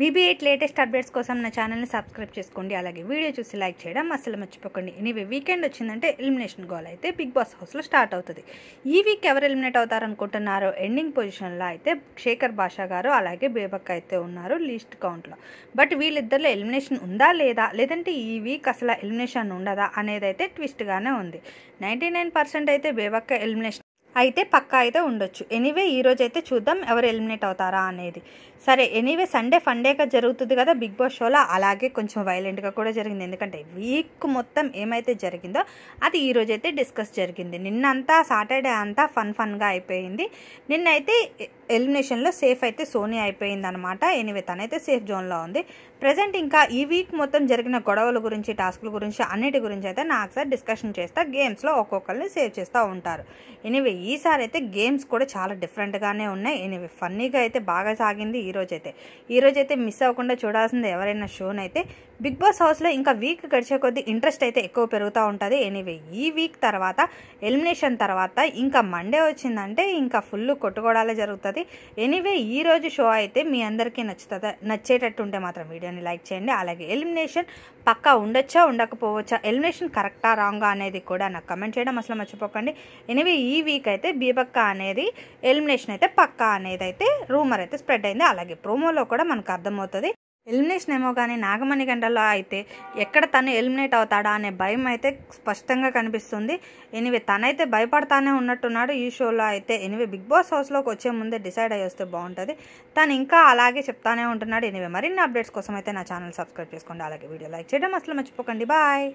BB eight latest updates కోసం నా ఛానల్ని సబ్స్క్రైబ్ చేసుకోండి అలాగే వీడియో చూసి లైక్ చేయడం అస్సలు మర్చిపోకండి ఎనీవే వీకెండ్ వచ్చిందంటే ఎలిమినేషన్ గోల్ అయితే బిగ్ బాస్ హౌస్లో స్టార్ట్ అవుతుంది ఈ వీక్ ఎవరు ఎలిమినేట్ అవుతారనుకుంటున్నారో ఎండింగ్ పొజిషన్లో అయితే శేఖర్ బాషా గారు అలాగే బేబక్ అయితే ఉన్నారు లీస్ట్ కౌంట్లో బట్ వీళ్ళిద్దరిలో ఎలిమినేషన్ ఉందా లేదా లేదంటే ఈ వీక్ అసలు ఎలిమినేషన్ ఉండదా అనేది అయితే ట్విస్ట్గానే ఉంది నైంటీ నైన్ పర్సెంట్ అయితే బేబక్క ఎలిమినేషన్ అయితే పక్కా అయితే ఉండొచ్చు ఎనీవే ఈరోజు అయితే చూద్దాం ఎవరు ఎలిమినేట్ అవుతారా అనేది సరే ఎనీవే సండే ఫండేగా జరుగుతుంది కదా బిగ్ బాస్ షోలో అలాగే కొంచెం వైలెంట్గా కూడా జరిగింది ఎందుకంటే వీక్ మొత్తం ఏమైతే జరిగిందో అది ఈరోజు అయితే డిస్కస్ జరిగింది నిన్నంతా సాటర్డే అంతా ఫన్ ఫన్గా అయిపోయింది నిన్నైతే ఎలిమినేషన్లో సేఫ్ అయితే సోనీ అయిపోయింది అనమాట ఎనివే తనైతే సేఫ్ జోన్లో ఉంది ప్రజెంట్ ఇంకా ఈ వీక్ మొత్తం జరిగిన గొడవల గురించి టాస్కుల గురించి అన్నిటి గురించి అయితే నాకు సార్ డిస్కషన్ చేస్తా గేమ్స్లో ఒక్కొక్కరిని సేవ్ చేస్తూ ఉంటారు ఎనివే ఈసారి అయితే గేమ్స్ కూడా చాలా డిఫరెంట్గానే ఉన్నాయి ఇవి ఫన్నీగా అయితే బాగా సాగింది ఈరోజు అయితే ఈరోజు అయితే మిస్ అవ్వకుండా చూడాల్సింది ఎవరైనా షోనైతే బిగ్ బాస్ హౌస్లో ఇంకా వీక్ గడిచే కొద్దీ ఇంట్రెస్ట్ అయితే ఎక్కువ పెరుగుతూ ఉంటుంది ఎనీవే ఈ వీక్ తర్వాత ఎలిమినేషన్ తర్వాత ఇంకా మండే వచ్చిందంటే ఇంకా ఫుల్ కొట్టుకోవడాలే జరుగుతుంది ఎనీవే ఈరోజు షో అయితే మీ అందరికీ నచ్చుతుంది నచ్చేటట్టు ఉంటే మాత్రం వీడియోని లైక్ చేయండి అలాగే ఎలిమినేషన్ పక్కా ఉండొచ్చా ఉండకపోవచ్చా ఎలిమినేషన్ కరెక్టా రాంగా అనేది కూడా నాకు కమెంట్ చేయడం అసలు మర్చిపోకండి ఎనీవే ఈ వీక్ అయితే బీభక్క అనేది ఎలిమినేషన్ అయితే పక్క అనేది అయితే రూమర్ అయితే స్ప్రెడ్ అయింది అలాగే ప్రోమోలో కూడా మనకు అర్థమవుతుంది ఎలిమినేషన్ ఏమో కానీ నాగమణి గంటలో అయితే ఎక్కడ తను ఎలిమినేట్ అవుతాడా అనే భయం అయితే స్పష్టంగా కనిపిస్తుంది ఎనివే తనైతే భయపడతానే ఉన్నట్టున్నాడు ఈ షోలో అయితే ఎనివే బిగ్ బాస్ హౌస్లోకి వచ్చే ముందే డిసైడ్ అయ్యి వస్తే బాగుంటుంది తను ఇంకా అలాగే చెప్తానే ఉంటున్నాడు ఎనివే మరిన్ని అప్డేట్స్ కోసం అయితే నా ఛానల్ సబ్స్క్రైబ్ చేసుకోండి అలాగే వీడియో లైక్ చేయడం అసలు మర్చిపోకండి బాయ్